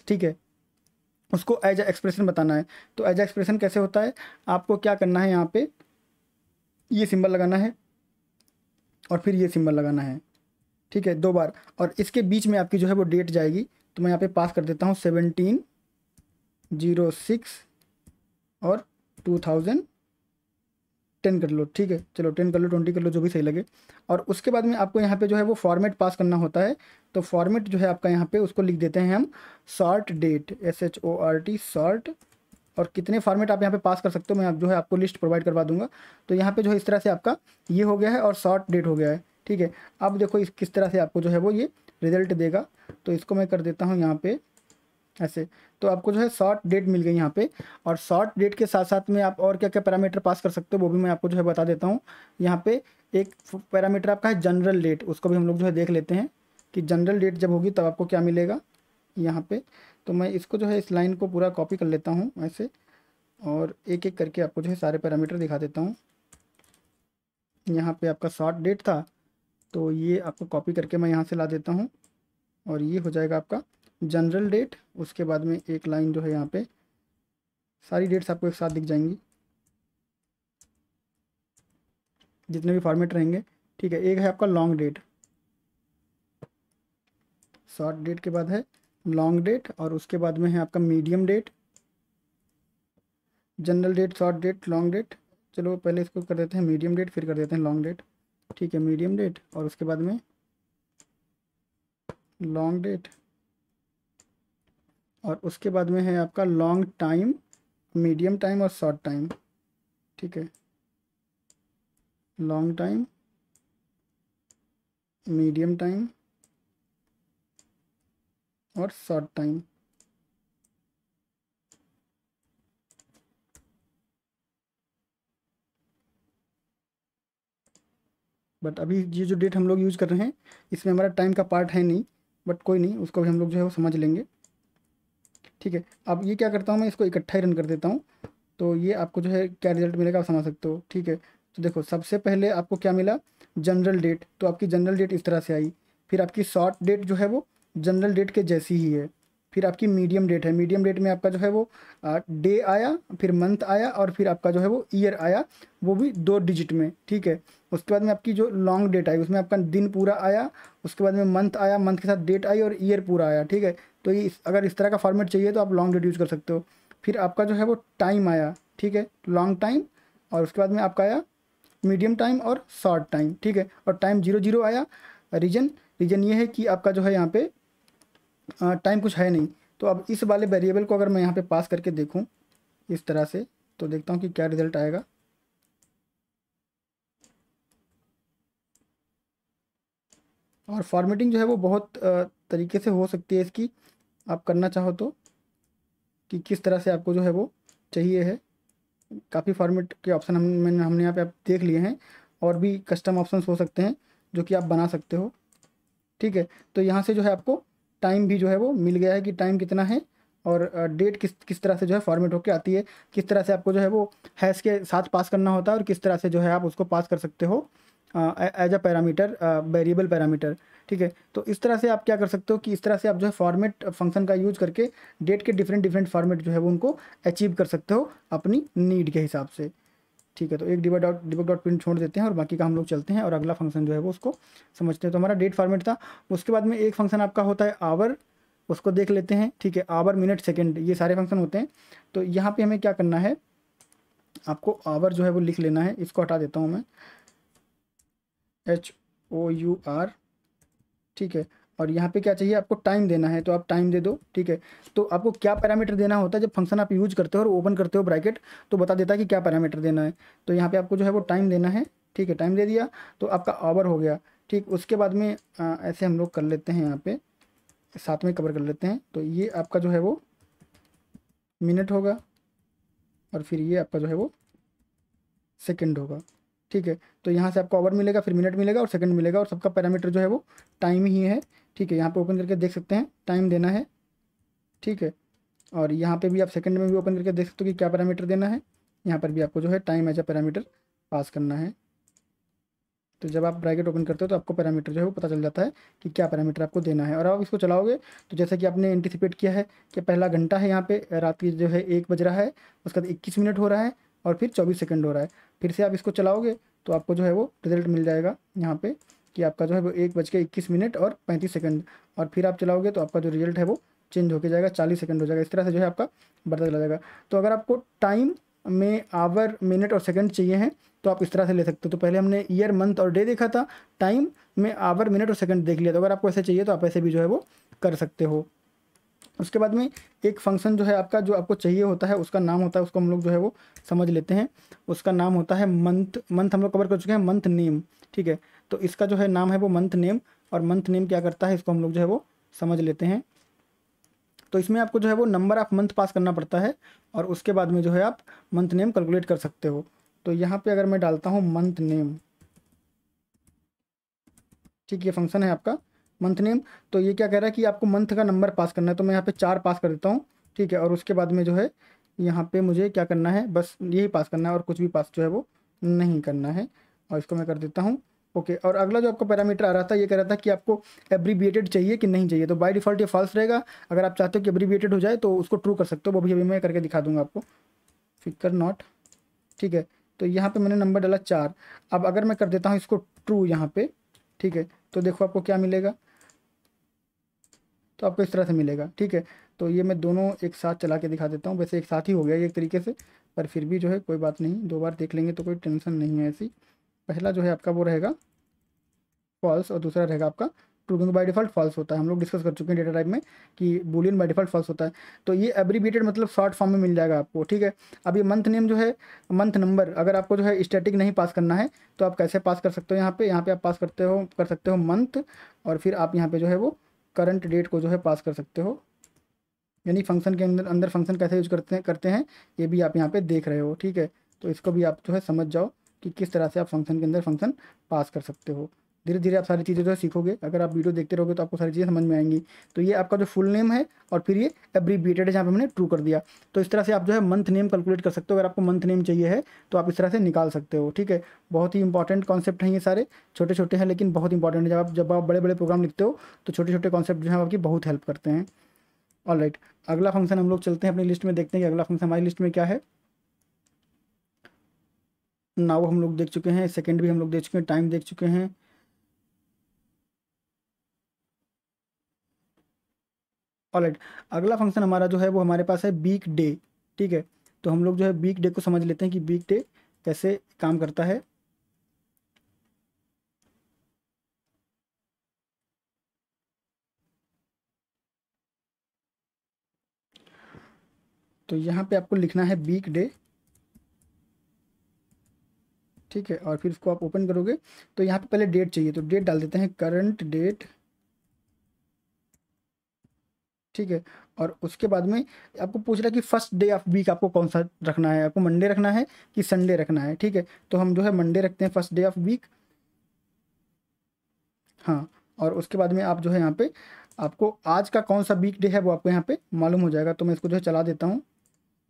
ठीक है उसको एज एक्सप्रेशन बताना है तो एज एक्सप्रेशन कैसे होता है आपको क्या करना है यहाँ पे ये सिंबल लगाना है और फिर ये सिंबल लगाना है ठीक है दो बार और इसके बीच में आपकी जो है वो डेट जाएगी तो मैं यहाँ पे पास कर देता हूँ सेवनटीन जीरो सिक्स और टू थाउजेंड टेन कर लो ठीक है चलो टेन कर लो ट्वेंटी कर लो जो भी सही लगे और उसके बाद में आपको यहाँ पे जो है वो फॉर्मेट पास करना होता है तो फॉर्मेट जो है आपका यहाँ पे उसको लिख देते हैं हम short date S H O R T short और कितने फॉर्मेट आप यहाँ पे पास कर सकते हो मैं आप जो है आपको लिस्ट प्रोवाइड करवा दूंगा तो यहाँ पे जो है इस तरह से आपका ये हो गया है और शॉर्ट डेट हो गया है ठीक है अब देखो इस किस तरह से आपको जो है वो ये रिजल्ट देगा तो इसको मैं कर देता हूँ यहाँ पे ऐसे तो आपको जो है शॉर्ट डेट मिल गई यहाँ पे और शॉर्ट डेट के साथ साथ में आप और क्या क्या पैरामीटर पास कर सकते हो वो भी मैं आपको जो है बता देता हूँ यहाँ पे एक पैरामीटर आपका है जनरल डेट उसको भी हम लोग जो है देख लेते हैं कि जनरल डेट जब होगी तब आपको क्या मिलेगा यहाँ पे तो मैं इसको जो है इस लाइन को पूरा कॉपी कर लेता हूँ ऐसे और एक एक करके आपको जो है सारे पैरामीटर दिखा देता हूँ यहाँ पे आपका शॉर्ट डेट था तो ये आपको कॉपी करके मैं यहाँ से ला देता हूँ और ये हो जाएगा आपका जनरल डेट उसके बाद में एक लाइन जो है यहाँ पे सारी डेट्स आपको एक साथ दिख जाएंगी जितने भी फॉर्मेट रहेंगे ठीक है एक है आपका लॉन्ग डेट शॉर्ट डेट के बाद है लॉन्ग डेट और उसके बाद में है आपका medium date general date short date long date चलो पहले इसको कर देते हैं मीडियम डेट फिर कर देते हैं लॉन्ग डेट ठीक है मीडियम डेट और उसके बाद में लॉन्ग डेट और उसके बाद में है आपका लॉन्ग टाइम मीडियम टाइम और शॉर्ट टाइम ठीक है लॉन्ग टाइम मीडियम टाइम और शॉर्ट टाइम बट अभी ये जो डेट हम लोग यूज़ कर रहे हैं इसमें हमारा टाइम का पार्ट है नहीं बट कोई नहीं उसको भी हम लोग जो है वो समझ लेंगे ठीक है अब ये क्या करता हूँ मैं इसको इकट्ठा ही रन कर देता हूँ तो ये आपको जो है क्या रिजल्ट मिलेगा आप समझ सकते हो ठीक है तो देखो सबसे पहले आपको क्या मिला जनरल डेट तो आपकी जनरल डेट इस तरह से आई फिर आपकी शॉर्ट डेट जो है वो जनरल डेट के जैसी ही है फिर आपकी मीडियम डेट है मीडियम डेट में आपका जो है वो डे आया फिर मंथ आया और फिर आपका जो है वो ईयर आया वो भी दो डिजिट में ठीक है उसके बाद में आपकी जो लॉन्ग डेट आई उसमें आपका दिन पूरा आया उसके बाद में मंथ आया मंथ के साथ डेट आई और ईयर पूरा आया ठीक है तो ये अगर इस तरह का फॉर्मेट चाहिए तो आप लॉन्ग डेट यूज़ कर सकते हो फिर आपका जो है वो टाइम आया ठीक है लॉन्ग टाइम और उसके बाद में आपका आया मीडियम टाइम और शॉर्ट टाइम ठीक है और टाइम जीरो जीरो आया रीजन रीजन ये है कि आपका जो है यहाँ पे टाइम कुछ है नहीं तो अब इस वाले वेरिएबल को अगर मैं यहाँ पे पास करके देखूँ इस तरह से तो देखता हूँ कि क्या रिजल्ट आएगा और फॉर्मेटिंग जो है वो बहुत तरीके से हो सकती है इसकी आप करना चाहो तो कि किस तरह से आपको जो है वो चाहिए है काफ़ी फॉर्मेट के ऑप्शन हम हमने यहाँ पे आप देख लिए हैं और भी कस्टम ऑप्शंस हो सकते हैं जो कि आप बना सकते हो ठीक है तो यहाँ से जो है आपको टाइम भी जो है वो मिल गया है कि टाइम कितना है और डेट किस किस तरह से जो है फॉर्मेट होकर आती है किस तरह से आपको जो है वो हैश के साथ पास करना होता है और किस तरह से जो है आप उसको पास कर सकते हो as a parameter variable parameter ठीक है तो इस तरह से आप क्या कर सकते हो कि इस तरह से आप जो है फॉर्मेट फंक्शन का यूज करके डेट के डिफरेंट डिफरेंट फॉर्मेट जो है वो उनको अचीव कर सकते हो अपनी नीड के हिसाब से ठीक है तो एक debug dot debug dot print छोड़ देते हैं और बाकी का हम लोग चलते हैं और अगला फंक्शन जो है वो उसको समझते हैं तो हमारा डेट फॉर्मेट था उसके बाद में एक फंक्शन आपका होता है आवर उसको देख लेते हैं ठीक है आवर मिनट सेकेंड ये सारे फंक्शन होते हैं तो यहाँ पर हमें क्या करना है आपको आवर जो है वो लिख लेना है इसको हटा देता हूँ मैं एच ओ यू आर ठीक है और यहाँ पे क्या चाहिए आपको टाइम देना है तो आप टाइम दे दो ठीक है तो आपको क्या पैरामीटर देना होता है जब फंक्शन आप यूज करते हो और ओपन करते हो ब्रैकेट तो बता देता है कि क्या पैरामीटर देना है तो यहाँ पे आपको जो है वो टाइम देना है ठीक है टाइम दे दिया तो आपका ऑवर हो गया ठीक उसके बाद में आ, ऐसे हम लोग कर लेते हैं यहाँ पे साथ में कवर कर लेते हैं तो ये आपका जो है वो मिनट होगा और फिर ये आपका जो है वो सेकेंड होगा ठीक है तो यहाँ से आपको ऑवर मिलेगा फिर मिनट मिलेगा और सेकंड मिलेगा और सबका पैरामीटर जो है वो टाइम ही है ठीक है यहाँ पे ओपन करके देख सकते हैं टाइम देना है ठीक है और यहाँ पे भी आप सेकंड में भी ओपन करके देख सकते हो कि क्या पैरामीटर देना है यहाँ पर भी आपको जो है time as a parameter pass करना है तो जब आप ब्रैकेट ओपन करते हो तो आपको पैरामीटर जो है वो पता चल जाता है कि क्या पैरामीटर आपको देना है और आप इसको चलाओगे तो जैसे कि आपने एंटिसिपेट किया है कि पहला घंटा है यहाँ पे रात की जो है एक बज रहा है उसके बाद इक्कीस मिनट हो रहा है और फिर चौबीस सेकेंड हो रहा है फिर से आप इसको चलाओगे तो आपको जो है वो रिजल्ट मिल जाएगा यहाँ पर कि आपका जो है वो एक बज के इक्कीस मिनट और पैंतीस सेकंड और फिर आप चलाओगे तो आपका जो रिजल्ट है वो चेंज होकर जाएगा चालीस सेकंड हो जाएगा इस तरह से जो है आपका बढ़ता चला जाएगा तो अगर आपको टाइम में आवर मिनट और सेकंड चाहिए हैं तो आप इस तरह से ले सकते हो तो पहले हमने ईयर मंथ और डे देखा था टाइम में आवर मिनट और सेकंड देख लिया तो अगर आपको ऐसे चाहिए तो आप ऐसे भी जो है वो कर सकते हो उसके बाद में एक फंक्शन जो है आपका जो आपको चाहिए होता है उसका नाम होता है उसको हम लोग जो है वो समझ लेते हैं उसका नाम होता है मंथ मंथ हम लोग कवर कर चुके हैं मंथ नेम ठीक है तो इसका जो है नाम है वो मंथ नेम और मंथ नेम क्या करता है इसको हम लोग जो है वो समझ लेते हैं तो इसमें आपको जो है वो नंबर ऑफ मंथ पास करना पड़ता है और उसके बाद में जो है आप मंथ नेम कैलकुलेट कर सकते हो तो यहाँ पे अगर मैं डालता हूँ मंथ नेम ठीक ये फंक्शन है आपका मंथ नेम तो ये क्या कह रहा है कि आपको मंथ का नंबर पास करना है तो मैं यहाँ पे चार पास कर देता हूँ ठीक है और उसके बाद में जो है यहाँ पे मुझे क्या करना है बस यही पास करना है और कुछ भी पास जो है वो नहीं करना है और इसको मैं कर देता हूँ ओके और अगला जो आपका पैरामीटर आ रहा था ये कह रहा था कि आपको एब्रीबिएटेड चाहिए कि नहीं चाहिए तो बाय डिफॉल्ट ये फॉल्स रहेगा अगर आप चाहते हो कि एब्रीबिएटेड हो जाए तो उसको ट्रू कर सकते हो वो भी अभी मैं करके दिखा दूंगा आपको फिकर नॉट ठीक है तो यहाँ पे मैंने नंबर डाला चार अब अगर मैं कर देता हूँ इसको ट्रू यहाँ पे ठीक है तो देखो आपको क्या मिलेगा तो आपको इस तरह से मिलेगा ठीक है तो ये मैं दोनों एक साथ चला के दिखा देता हूँ वैसे एक साथ ही हो गया एक तरीके से पर फिर भी जो है कोई बात नहीं दो बार देख लेंगे तो कोई टेंशन नहीं है ऐसी पहला जो है आपका वो रहेगा फॉल्स और दूसरा रहेगा आपका ट्रू क्योंकि बाई डिफॉल्ट फॉल्स होता है हम लोग डिस्कस कर चुके हैं डेटा टाइप में कि बुलियन बाई डिफॉल्ट फॉल्स होता है तो ये एब्रीबिएटेड मतलब शॉर्ट फॉर्म में मिल जाएगा आपको ठीक है अब ये मंथ नेम जो है मंथ नंबर अगर आपको जो है स्टैटिक नहीं पास करना है तो आप कैसे पास कर सकते हो यहाँ पे यहाँ पे आप पास करते हो कर सकते हो मंथ और फिर आप यहाँ पे जो है वो करंट डेट को जो है पास कर सकते हो यानी फंक्शन के अंदर अंदर फंक्शन कैसे यूज करते हैं करते हैं ये भी आप यहाँ पे देख रहे हो ठीक है तो इसको भी आप जो है समझ जाओ कि किस तरह से आप फंक्शन के अंदर फंक्शन पास कर सकते हो धीरे धीरे आप सारी चीज़ें जो है सीखोगे अगर आप वीडियो देखते रहोगे तो आपको सारी चीज़ें समझ में आएंगी तो ये आपका जो फुल नेम है और फिर ये एब्रीबिएटेड है जहाँ पर हमने ट्रू कर दिया तो इस तरह से आप जो है मंथ नेम कैलकुलेट कर सकते हो अगर आपको मंथ नेम चाहिए है तो आप इस तरह से निकाल सकते हो ठीक है बहुत ही इंपॉर्टेंट कॉन्सेप्ट हैं ये सारे छोटे छोटे हैं लेकिन बहुत इंपॉर्टेंट है जब आप जब आप बड़े बड़े प्रोग्राम लिखते हो तो छोटे छोटे कॉन्सेप्ट जो है आपकी बहुत हेल्प करते हैं ऑल राइट अगला फंक्शन हम लोग चलते हैं अपनी लिस्ट में देखते हैं कि अगला फंक्शन हमारी लिस्ट में क्या है नाव हम लोग देख चुके हैं सेकेंड भी हम लोग देख चुके हैं टाइम देख चुके हैं ऑलराइट अगला फंक्शन हमारा जो है वो हमारे पास है बीक डे ठीक है तो हम लोग जो है बीक डे को समझ लेते हैं कि बीक डे कैसे काम करता है तो यहाँ पे आपको लिखना है बीक डे ठीक है और फिर इसको आप ओपन करोगे तो यहाँ पे पहले डेट चाहिए तो डेट डाल देते हैं करंट डेट ठीक है और उसके बाद में आपको पूछ रहा है कि फर्स्ट डे ऑफ वीक आपको कौन सा रखना है आपको मंडे रखना है कि संडे रखना है ठीक है तो हम जो है मंडे रखते हैं फर्स्ट डे ऑफ वीक हाँ और उसके बाद में आप जो है यहाँ पे आपको आज का कौन सा वीक डे है वो आपको यहाँ पे मालूम हो जाएगा तो मैं इसको जो है चला देता हूँ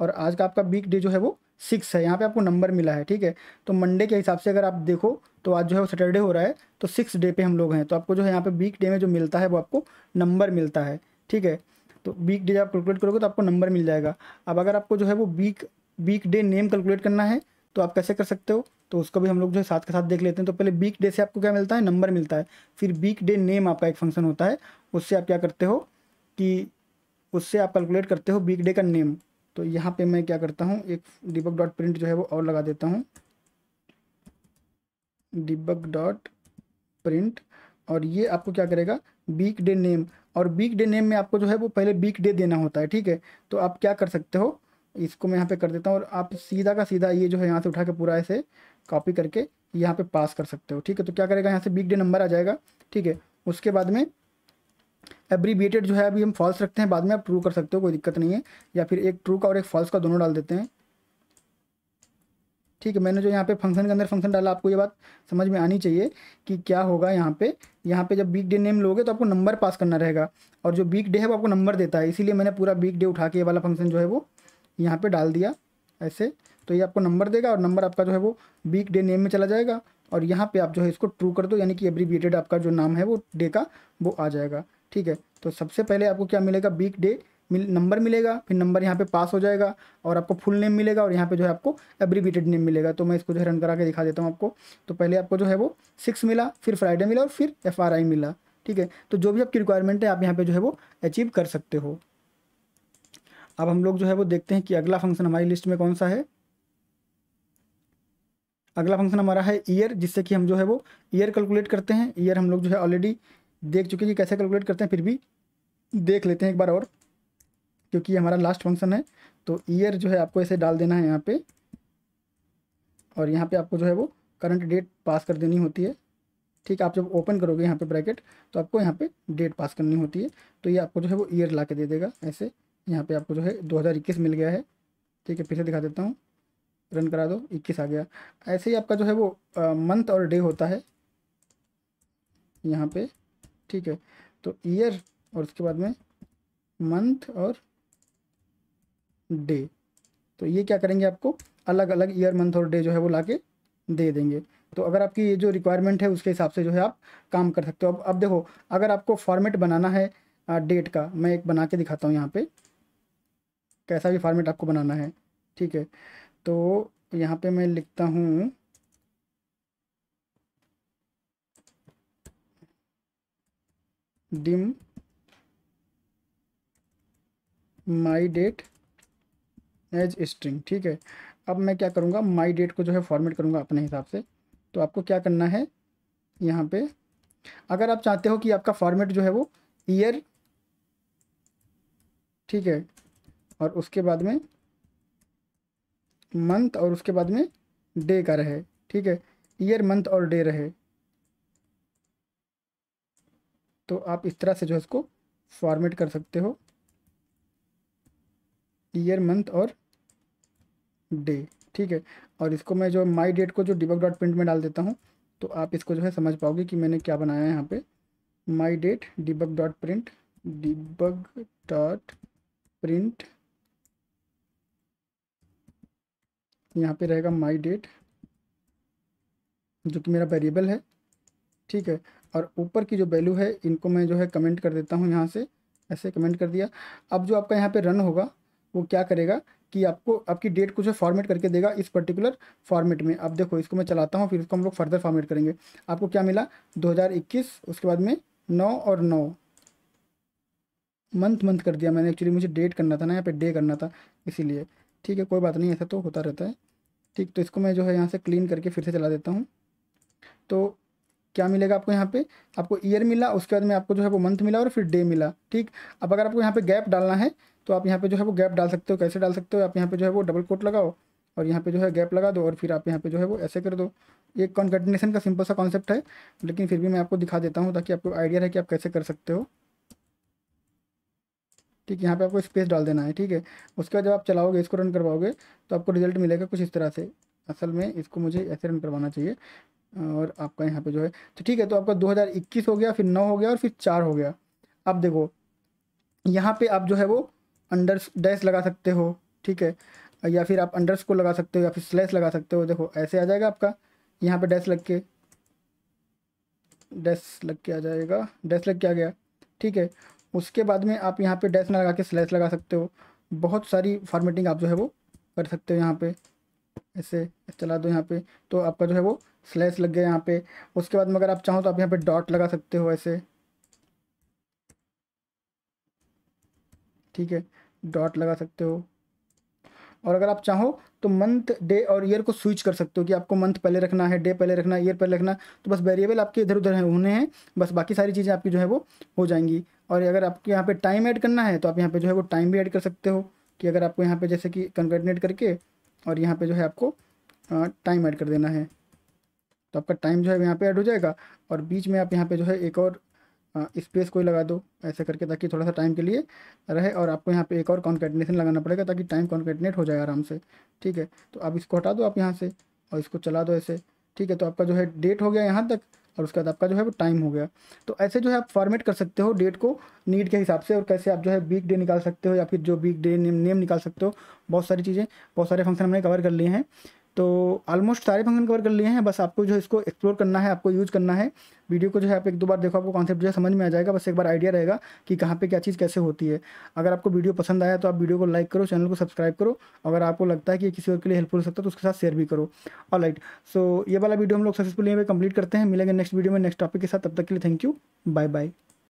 और आज का आपका वीक डे जो है वो सिक्स है यहाँ पे आपको नंबर मिला है ठीक है तो मंडे के हिसाब से अगर आप देखो तो आज जो है वो सैटरडे हो रहा है तो सिक्स डे पे हम लोग हैं तो आपको जो है यहाँ पे वीक डे में जो मिलता है वो आपको नंबर मिलता है ठीक है तो वीक डे आप कैलकुलेट करोगे तो आपको नंबर मिल जाएगा अब अगर आपको जो है वो week week day name calculate करना है तो आप कैसे कर सकते हो तो उसको भी हम लोग जो है साथ के साथ देख लेते हैं तो पहले वीक डे से आपको क्या मिलता है नंबर मिलता है फिर वीक डे नेम आपका एक फंक्शन होता है उससे आप क्या करते हो कि उससे आप कैलकुलेट करते हो वीक डे का नेम तो यहाँ पे मैं क्या करता हूँ एक डिबक डॉट प्रिंट जो है वो और लगा देता हूँ डिबक डॉट प्रिंट और ये आपको क्या करेगा वीक डे नेम और वीक डे नेम में आपको जो है वो पहले वीक डे देना होता है ठीक है तो आप क्या कर सकते हो इसको मैं यहाँ पे कर देता हूँ और आप सीधा का सीधा ये जो है यहाँ से उठा के पूरा ऐसे कॉपी करके यहाँ पे पास कर सकते हो ठीक है तो क्या करेगा यहाँ से बिग डे नंबर आ जाएगा ठीक है उसके बाद में एब्रीबिएटेड जो है अभी हम फॉल्स रखते हैं बाद में आप ट्रू कर सकते हो कोई दिक्कत नहीं है या फिर एक ट्रू का और एक फॉल्स का दोनों डाल देते हैं ठीक है मैंने जो यहाँ पे फंक्शन के अंदर फंक्शन डाला आपको ये बात समझ में आनी चाहिए कि क्या होगा यहाँ पे यहाँ पे जब वीक डे नेम लोगे तो आपको नंबर पास करना रहेगा और जो वीक डे है वो आपको नंबर देता है इसीलिए मैंने पूरा वीक डे उठा के ये वाला फंक्शन जो है वो यहाँ पे डाल दिया ऐसे तो ये आपको नंबर देगा और नंबर आपका जो है वो वीक डे नेम में चला जाएगा और यहाँ पे आप जो है इसको ट्रू कर दो यानी कि एब्रीविएटेड आपका जो नाम है वो डे का वो आ जाएगा ठीक है तो सबसे पहले आपको क्या मिलेगा वीक डे मिल नंबर मिलेगा फिर नंबर यहाँ पे पास हो जाएगा और आपको फुल नेम मिलेगा और यहाँ पे जो है आपको एब्रीविटेड नेम मिलेगा तो मैं इसको जो है रन करा के दिखा देता हूँ आपको तो पहले आपको जो है वो सिक्स मिला फिर फ्राइडे मिला और फिर एफ मिला ठीक है तो जो भी आपकी रिक्वायरमेंट है आप यहाँ पर जो है वो अचीव कर सकते हो अब हम लोग जो है वो देखते हैं कि अगला फंक्शन हमारी लिस्ट में कौन सा है अगला फंक्शन हमारा है ईयर जिससे कि हम जो है वो ईयर कैलकुलेट करते हैं ईयर हम लोग जो है ऑलरेडी देख चुके हैं कि कैसे कैलकुलेट करते हैं फिर भी देख लेते हैं एक बार और क्योंकि ये हमारा लास्ट फंक्शन है तो ईयर जो है आपको ऐसे डाल देना है यहाँ पे और यहाँ पे आपको जो है वो करंट डेट पास कर देनी होती है ठीक आप जब ओपन करोगे यहाँ पे ब्रैकेट तो आपको यहाँ पे डेट पास करनी होती है तो ये आपको जो है वो ईयर ला के दे देगा ऐसे यहाँ पे आपको जो है दो मिल गया है ठीक है फिर से दिखा देता हूँ रन करा दो इक्कीस आ गया ऐसे ही आपका जो है वो मंथ और डे होता है यहाँ पे ठीक है तो ईयर और उसके बाद में मंथ और डे तो ये क्या करेंगे आपको अलग अलग ईयर मंथ और डे जो है वो ला दे देंगे तो अगर आपकी ये जो रिक्वायरमेंट है उसके हिसाब से जो है आप काम कर सकते हो अब अब देखो अगर आपको फॉर्मेट बनाना है डेट का मैं एक बना के दिखाता हूँ यहाँ पे कैसा भी फॉर्मेट आपको बनाना है ठीक है तो यहाँ पे मैं लिखता हूँ dim my date as string ठीक है अब मैं क्या करूँगा माई डेट को जो है फॉर्मेट करूँगा अपने हिसाब से तो आपको क्या करना है यहाँ पे अगर आप चाहते हो कि आपका फॉर्मेट जो है वो ईयर ठीक है और उसके बाद में मंथ और उसके बाद में डे का रहे ठीक है ईयर मंथ और डे रहे तो आप इस तरह से जो है इसको फॉर्मेट कर सकते हो ईयर मंथ और डे ठीक है और इसको मैं जो माई डेट को जो डिबक डॉट प्रिंट में डाल देता हूँ तो आप इसको जो है समझ पाओगे कि मैंने क्या बनाया है यहाँ पे my date debug dot print debug dot print यहाँ पे रहेगा माई डेट जो कि मेरा वेरिएबल है ठीक है और ऊपर की जो वैल्यू है इनको मैं जो है कमेंट कर देता हूँ यहाँ से ऐसे कमेंट कर दिया अब जो आपका यहाँ पे रन होगा वो क्या करेगा कि आपको आपकी डेट को जो फॉर्मेट करके देगा इस पर्टिकुलर फॉर्मेट में अब देखो इसको मैं चलाता हूँ फिर इसको हम लोग फर्दर फॉर्मेट करेंगे आपको क्या मिला 2021 उसके बाद में नौ और नौ मंथ मंथ कर दिया मैंने एक्चुअली मुझे डेट करना था ना यहाँ पे डे करना था इसीलिए ठीक है कोई बात नहीं ऐसा तो होता रहता है ठीक तो इसको मैं जो है यहाँ से क्लीन करके फिर से चला देता हूँ तो क्या मिलेगा आपको यहाँ पे आपको ईयर मिला उसके बाद में आपको जो है वो मंथ मिला और फिर डे मिला ठीक अब अगर आपको यहाँ पे गैप डालना है तो आप यहाँ पे जो है वो गैप डाल सकते हो कैसे डाल सकते हो आप यहाँ पे जो है वो डबल कोट लगाओ और यहाँ पे जो है गैप लगा दो और फिर आप यहाँ पे जो है वो ऐसे कर दो ये कॉन्कटिनेशन का सिंपल सा कॉन्सेप्ट है लेकिन फिर भी मैं आपको दिखा देता हूँ ताकि आपको आइडिया है कि आप कैसे कर सकते हो ठीक यहाँ पे आपको स्पेस डाल देना है ठीक है उसके बाद जब आप चलाओगे इसको रन करवाओगे तो आपको रिजल्ट मिलेगा कुछ इस तरह से असल में इसको मुझे ऐसे रन करवाना चाहिए और आपका यहाँ पे जो है तो ठीक है तो आपका 2021 हो गया फिर नौ हो गया और फिर चार हो गया अब देखो यहाँ पे आप जो है वो अंडर डैश लगा सकते हो ठीक है या फिर आप अंडर स्कोर लगा सकते हो या फिर स्लैश लगा सकते हो देखो ऐसे आ जाएगा आपका यहाँ पे डैश लग के डैश लग के आ जाएगा डैश लग के आ गया ठीक है उसके बाद में आप यहाँ पे डैश ना लगा के स्लैश लगा सकते हो बहुत सारी फॉर्मेटिंग आप जो है वो कर सकते हो यहाँ पे ऐसे चला दो यहाँ पे तो आपका जो है वो स्लैश लग गया यहाँ पे उसके बाद में अगर आप चाहो तो आप यहाँ पे डॉट लगा सकते हो ऐसे ठीक है डॉट लगा सकते हो और अगर आप चाहो तो मंथ डे और ईयर को स्विच कर सकते हो कि आपको मंथ पहले रखना है डे पहले रखना है ईयर पहले रखना तो बस वेरिएबल आपके इधर उधर हैं उन्हें हैं बस बाकी सारी चीज़ें आपकी जो है वो हो जाएंगी और अगर आपको यहाँ पे टाइम ऐड करना है तो आप यहाँ पे जो है वो टाइम भी ऐड कर सकते हो कि अगर आपको यहाँ पर जैसे कि कन्वर्टनेट करके और यहाँ पर जो है आपको टाइम ऐड कर देना है तो आपका टाइम जो है यहाँ पे ऐड हो जाएगा और बीच में आप यहाँ पे जो है एक और स्पेस कोई लगा दो ऐसे करके ताकि थोड़ा सा टाइम के लिए रहे और आपको यहाँ पे एक और कॉन्केटनेशन लगाना पड़ेगा ताकि टाइम कॉन्केटनेट हो जाए आराम से ठीक है तो आप इसको हटा दो आप यहाँ से और इसको चला दो ऐसे ठीक है तो आपका जो है डेट हो गया यहाँ तक और उसके बाद आपका जो है वो टाइम हो गया तो ऐसे जो है आप फॉर्मेट कर सकते हो डेट को नीड के हिसाब से और कैसे आप जो है वीक डे निकाल सकते हो या फिर जो वीक डे नेम नेम निकाल सकते हो बहुत सारी चीज़ें बहुत सारे फंक्शन हमने कवर कर लिए हैं तो ऑलमोस्ट सारे फंक्शन कवर कर लिए हैं बस आपको जो है इसको एक्सप्लोर करना है आपको यूज़ करना है वीडियो को जो है आप एक दो बार देखो आपको कॉन्सेप्ट जो है समझ में आ जाएगा बस एक बार आइडिया रहेगा कि कहाँ पे क्या चीज़ कैसे होती है अगर आपको वीडियो पसंद आया तो आप वीडियो को लाइक करो चैनल को सब्सक्राइब करो अगर आपको लगता है कि किसी और के लिए हेल्पफुल हो सकता है तो उसके साथ शेयर भी करो और लाइट सो ये वाला वीडियो हम लोग सक्सेसफुल कंप्लीट करते हैं मिलेंगे नेक्स्ट वीडियो में नेक्स्ट टॉपिक के साथ तब तक के लिए थैंक यू बाय बाय